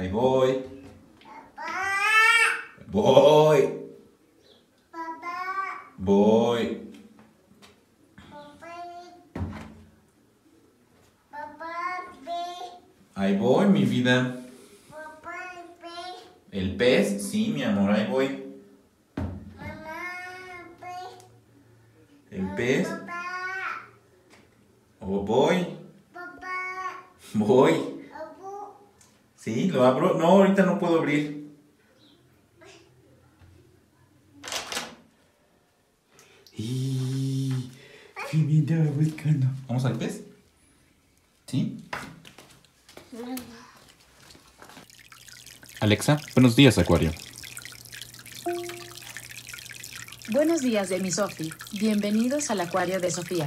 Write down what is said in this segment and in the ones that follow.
Ahí voy. Papá. Voy. Papá. Voy. Ahí voy, mi vida. ¿El pez? Sí, mi amor, ahí voy. ¿El pez? ¿O oh, voy? Voy. Sí, lo abro. No, ahorita no puedo abrir. Y ¿qué me ¿Vamos al pez? ¿Sí? Alexa, buenos días, Acuario. Buenos días de mi Sofi. Bienvenidos al Acuario de Sofía.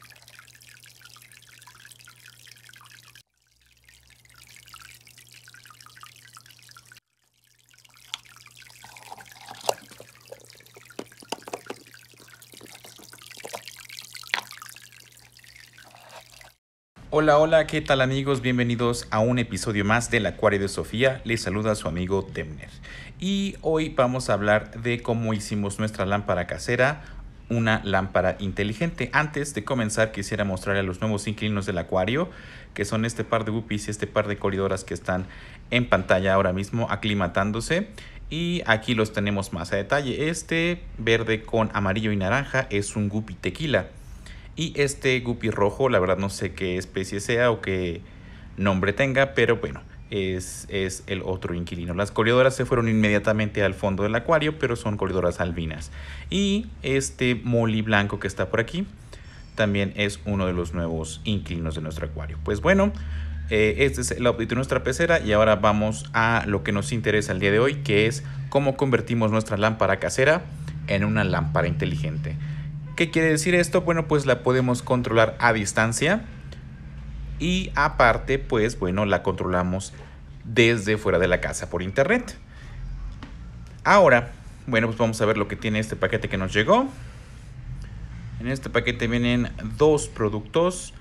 Hola, hola, ¿qué tal amigos? Bienvenidos a un episodio más del Acuario de Sofía. Les saluda su amigo Temner. Y hoy vamos a hablar de cómo hicimos nuestra lámpara casera, una lámpara inteligente. Antes de comenzar, quisiera mostrar a los nuevos inquilinos del acuario, que son este par de guppies y este par de colidoras que están en pantalla ahora mismo aclimatándose. Y aquí los tenemos más a detalle. Este verde con amarillo y naranja es un guppy tequila. Y este guppy rojo, la verdad no sé qué especie sea o qué nombre tenga, pero bueno, es, el otro inquilino. Las corredoras se fueron inmediatamente al fondo del acuario, pero son corredoras albinas. Y este molly blanco que está por aquí también es uno de los nuevos inquilinos de nuestro acuario. Pues bueno, eh, este es el update de nuestra pecera y ahora vamos a lo que nos interesa el día de hoy, que es cómo convertimos nuestra lámpara casera en una lámpara inteligente. ¿Qué quiere decir esto? Bueno, pues la podemos controlar a distancia y aparte, pues bueno, la controlamos desde fuera de la casa por internet. Ahora, bueno, pues vamos a ver lo que tiene este paquete que nos llegó. En este paquete vienen dos productos.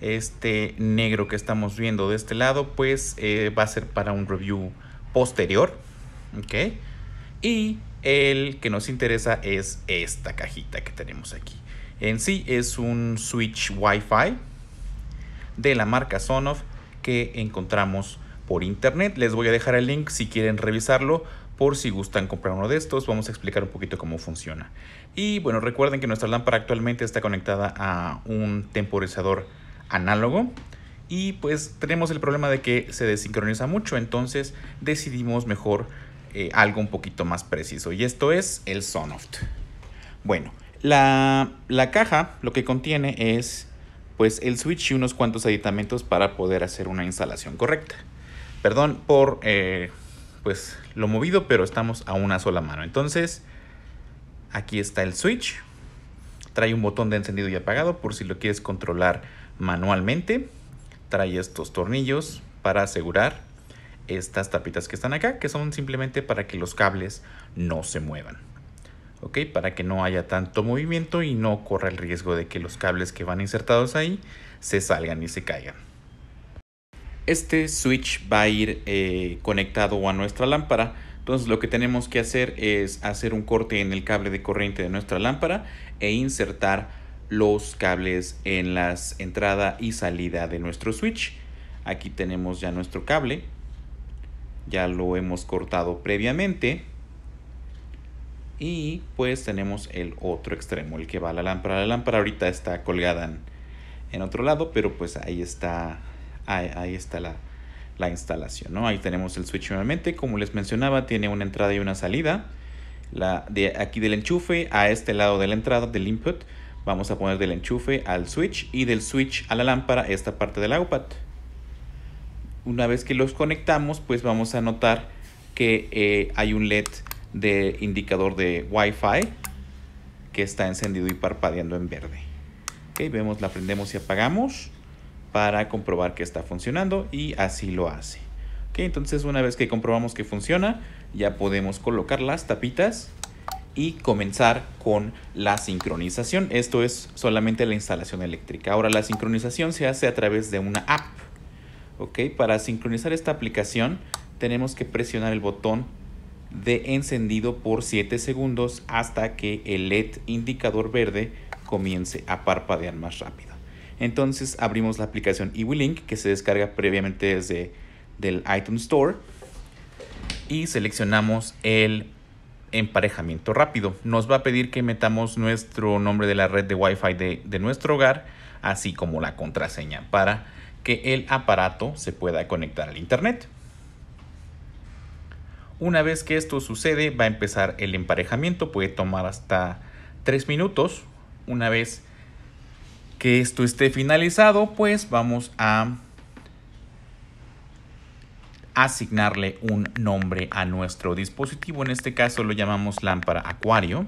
Este negro que estamos viendo de este lado, pues eh, va a ser para un review posterior. Ok. Y el que nos interesa es esta cajita que tenemos aquí. En sí es un switch Wi-Fi de la marca Sonoff que encontramos por internet. Les voy a dejar el link si quieren revisarlo por si gustan comprar uno de estos. Vamos a explicar un poquito cómo funciona. Y bueno, recuerden que nuestra lámpara actualmente está conectada a un temporizador análogo. Y pues tenemos el problema de que se desincroniza mucho, entonces decidimos mejor eh, algo un poquito más preciso. Y esto es el Sonoft. Bueno, la, caja lo que contiene es pues el switch y unos cuantos aditamentos para poder hacer una instalación correcta. Perdón por eh, pues lo movido, pero estamos a una sola mano. Entonces, aquí está el switch. Trae un botón de encendido y apagado por si lo quieres controlar manualmente. Trae estos tornillos para asegurar estas tapitas que están acá, que son simplemente para que los cables no se muevan. ¿Ok? Para que no haya tanto movimiento y no corra el riesgo de que los cables que van insertados ahí se salgan y se caigan. Este switch va a ir eh, conectado a nuestra lámpara. Entonces lo que tenemos que hacer es hacer un corte en el cable de corriente de nuestra lámpara e insertar los cables en las entrada y salida de nuestro switch. Aquí tenemos ya nuestro cable ya lo hemos cortado previamente y pues tenemos el otro extremo el que va a la lámpara la lámpara ahorita está colgada en, otro lado pero pues ahí está ahí, está la, instalación no ahí tenemos el switch nuevamente como les mencionaba tiene una entrada y una salida la de aquí del enchufe a este lado de la entrada del input vamos a poner del enchufe al switch y del switch a la lámpara esta parte del output una vez que los conectamos, pues vamos a notar que eh, hay un LED de indicador de Wi-Fi que está encendido y parpadeando en verde. Okay, vemos, la prendemos y apagamos para comprobar que está funcionando y así lo hace. Okay, entonces una vez que comprobamos que funciona, ya podemos colocar las tapitas y comenzar con la sincronización. Esto es solamente la instalación eléctrica. Ahora la sincronización se hace a través de una app. Para sincronizar esta aplicación tenemos que presionar el botón de encendido por 7 segundos hasta que el LED indicador verde comience a parpadear más rápido. Entonces abrimos la aplicación EWLink que se descarga previamente desde el iTunes Store y seleccionamos el emparejamiento rápido. Nos va a pedir que metamos nuestro nombre de la red de Wi-Fi de, de nuestro hogar, así como la contraseña para que el aparato se pueda conectar al Internet. Una vez que esto sucede, va a empezar el emparejamiento, puede tomar hasta tres minutos. Una vez que esto esté finalizado, pues vamos a asignarle un nombre a nuestro dispositivo. En este caso lo llamamos lámpara acuario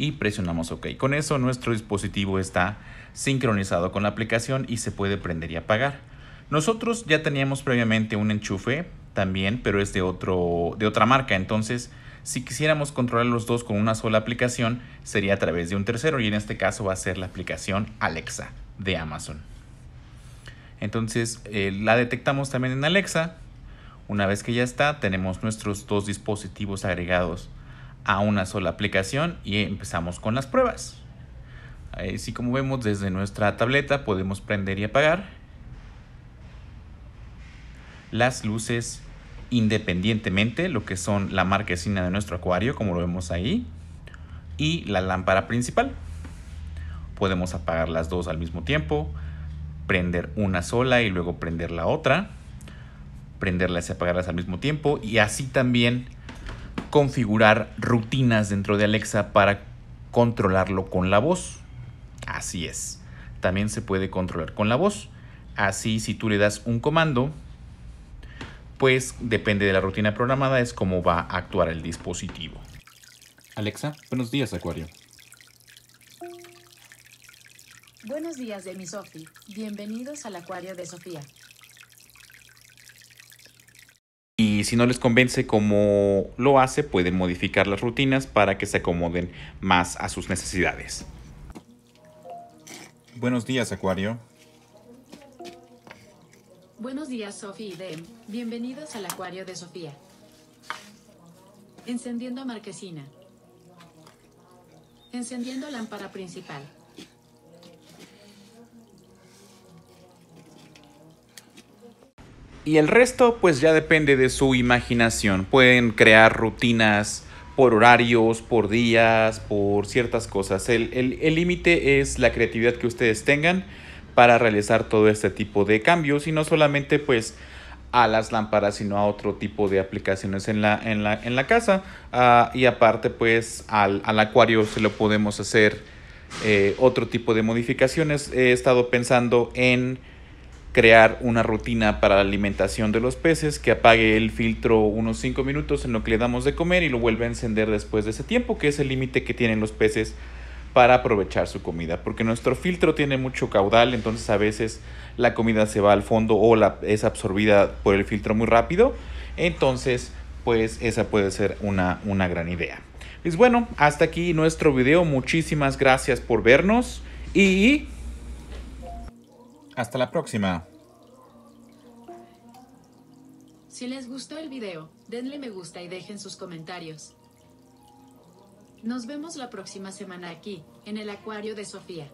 y presionamos OK. Con eso nuestro dispositivo está sincronizado con la aplicación y se puede prender y apagar. Nosotros ya teníamos previamente un enchufe también, pero es de, otro, de otra marca, entonces si quisiéramos controlar los dos con una sola aplicación, sería a través de un tercero y en este caso va a ser la aplicación Alexa de Amazon. Entonces eh, la detectamos también en Alexa. Una vez que ya está, tenemos nuestros dos dispositivos agregados a una sola aplicación y empezamos con las pruebas. Así como vemos desde nuestra tableta podemos prender y apagar las luces independientemente, lo que son la marquesina de nuestro acuario, como lo vemos ahí, y la lámpara principal. Podemos apagar las dos al mismo tiempo, prender una sola y luego prender la otra, prenderlas y apagarlas al mismo tiempo, y así también configurar rutinas dentro de Alexa para controlarlo con la voz. Así es. También se puede controlar con la voz. Así si tú le das un comando, pues depende de la rutina programada es cómo va a actuar el dispositivo. Alexa, buenos días, Acuario. Buenos días de mi Sofi. Bienvenidos al Acuario de Sofía. y si no les convence cómo lo hace, pueden modificar las rutinas para que se acomoden más a sus necesidades. Buenos días, Acuario. Buenos días, Sofía y Dem. Bienvenidos al Acuario de Sofía. Encendiendo marquesina. Encendiendo lámpara principal. Y el resto pues ya depende de su imaginación. Pueden crear rutinas por horarios, por días, por ciertas cosas. El límite es la creatividad que ustedes tengan para realizar todo este tipo de cambios y no solamente pues a las lámparas, sino a otro tipo de aplicaciones en la, en la, en la casa. Ah, y aparte, pues al, acuario se lo podemos hacer eh, otro tipo de modificaciones. He estado pensando en crear una rutina para la alimentación de los peces que apague el filtro unos 5 minutos en lo que le damos de comer y lo vuelve a encender después de ese tiempo, que es el límite que tienen los peces para aprovechar su comida, porque nuestro filtro tiene mucho caudal, entonces a veces la comida se va al fondo o la, es absorbida por el filtro muy rápido, entonces pues esa puede ser una, una gran idea. Pues bueno, hasta aquí nuestro video, muchísimas gracias por vernos y... Hasta la próxima. Si les gustó el video, denle me gusta y dejen sus comentarios. Nos vemos la próxima semana aquí, en el Acuario de Sofía.